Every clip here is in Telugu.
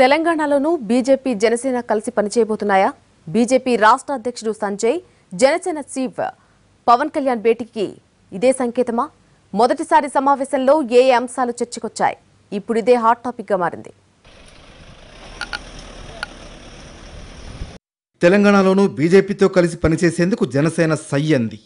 తెలంగాణలోనూ బీజేపీ జనసేన కలిసి పనిచేయబోతున్నాయా బీజేపీ రాష్ట్ర అధ్యక్షుడు సంజయ్ జనసేన చీఫ్ పవన్ కళ్యాణ్ భేటీకి ఇదే సంకేతమా మొదటిసారి సమావేశంలో ఏ అంశాలు చర్చకొచ్చాయి ఇప్పుడు ఇదే హాట్ టాపిక్గా మారింది తెలంగాణలోనూ బీజేపీతో కలిసి పనిచేసేందుకు జనసేన సయ్యంది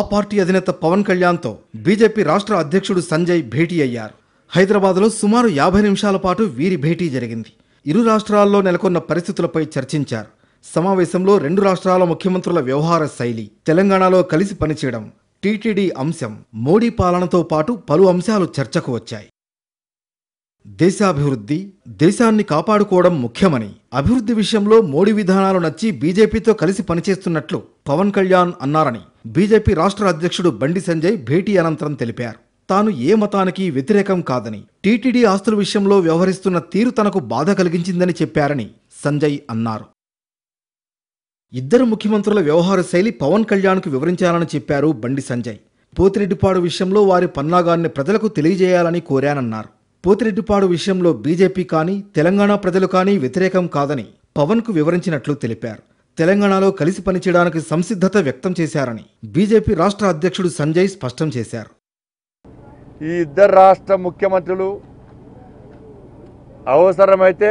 ఆ పార్టీ అధినేత పవన్ కళ్యాణ్తో బీజేపీ రాష్ట్ర అధ్యక్షుడు సంజయ్ భేటీ అయ్యారు హైదరాబాద్లో సుమారు యాభై నిమిషాల పాటు వీరి భేటీ జరిగింది ఇరు రాష్ట్రాల్లో నెలకొన్న పరిస్థితులపై చర్చించారు సమావేశంలో రెండు రాష్ట్రాల ముఖ్యమంత్రుల వ్యవహార శైలి తెలంగాణలో కలిసి పనిచేయడం టీటీడీ అంశం మోడీ పాలనతో పాటు పలు అంశాలు చర్చకు వచ్చాయి దేశాభివృద్ధి దేశాన్ని కాపాడుకోవడం ముఖ్యమని అభివృద్ధి విషయంలో మోడీ విధానాలు నచ్చి బీజేపీతో కలిసి పనిచేస్తున్నట్లు పవన్ కళ్యాణ్ అన్నారని బీజేపీ రాష్ట్ర అధ్యక్షుడు బండి సంజయ్ భేటీ అనంతరం తెలిపారు తాను ఏ మతానికి వ్యతిరేకం కాదని టీటీడీ ఆస్తుల విషయంలో వ్యవహరిస్తున్న తీరు తనకు బాధ కలిగించిందని చెప్పారని సంజయ్ అన్నారు ఇద్దరు ముఖ్యమంత్రుల వ్యవహార శైలి పవన్ కళ్యాణ్కు వివరించాలని చెప్పారు బండి సంజయ్ పోతిరెడ్డిపాడు విషయంలో వారి పన్నాగాన్ని ప్రజలకు తెలియజేయాలని కోరానన్నారు పోతిరెడ్డిపాడు విషయంలో బీజేపీ కానీ తెలంగాణ ప్రజలు కానీ వ్యతిరేకం కాదని పవన్కు వివరించినట్లు తెలిపారు తెలంగాణలో కలిసి పనిచేయడానికి సంసిద్ధత వ్యక్తం చేశారని బీజేపీ రాష్ట్ర అధ్యక్షుడు సంజయ్ స్పష్టం చేశారు ఈ ఇద్దరు రాష్ట్ర ముఖ్యమంత్రులు అవసరమైతే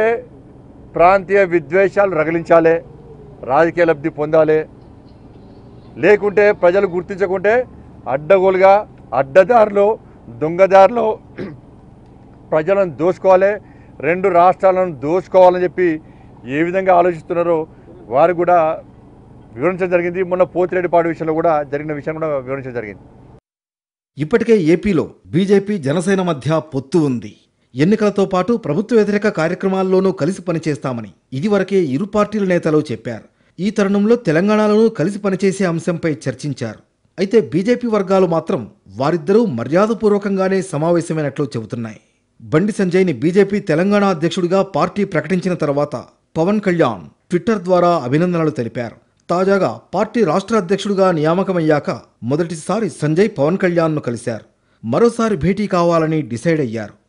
ప్రాంతీయ విద్వేషాలు రగిలించాలి రాజకీయ లబ్ధి పొందాలి లేకుంటే ప్రజలు గుర్తించకుంటే అడ్డగోలుగా అడ్డదారిలో దొంగదారిలో ప్రజలను దోసుకోవాలి రెండు రాష్ట్రాలను దోసుకోవాలని చెప్పి ఏ విధంగా ఆలోచిస్తున్నారో వారు కూడా వివరించడం జరిగింది మొన్న పోతిరెడ్డిపాడు విషయంలో కూడా జరిగిన విషయం కూడా వివరించడం జరిగింది ఇప్పటికే ఏపీలో బీజేపీ జనసేన మధ్య పొత్తు ఉంది ఎన్నికలతో పాటు ప్రభుత్వ వ్యతిరేక కార్యక్రమాల్లోనూ కలిసి పనిచేస్తామని ఇదివరకే ఇరు పార్టీల నేతలు చెప్పారు ఈ తరుణంలో తెలంగాణలోనూ కలిసి పనిచేసే అంశంపై చర్చించారు అయితే బీజేపీ వర్గాలు మాత్రం వారిద్దరూ మర్యాదపూర్వకంగానే సమావేశమైనట్లు చెబుతున్నాయి బండి సంజయ్ని బీజేపీ తెలంగాణ అధ్యక్షుడిగా పార్టీ ప్రకటించిన తర్వాత పవన్ కళ్యాణ్ ట్విట్టర్ ద్వారా అభినందనలు తెలిపారు తాజాగా పార్టీ రాష్ట్ర అధ్యక్షుడిగా నియామకమయ్యాక మొదటిసారి సంజయ్ పవన్ కళ్యాణ్ను కలిశారు మరోసారి భేటీ కావాలని డిసైడ్ అయ్యారు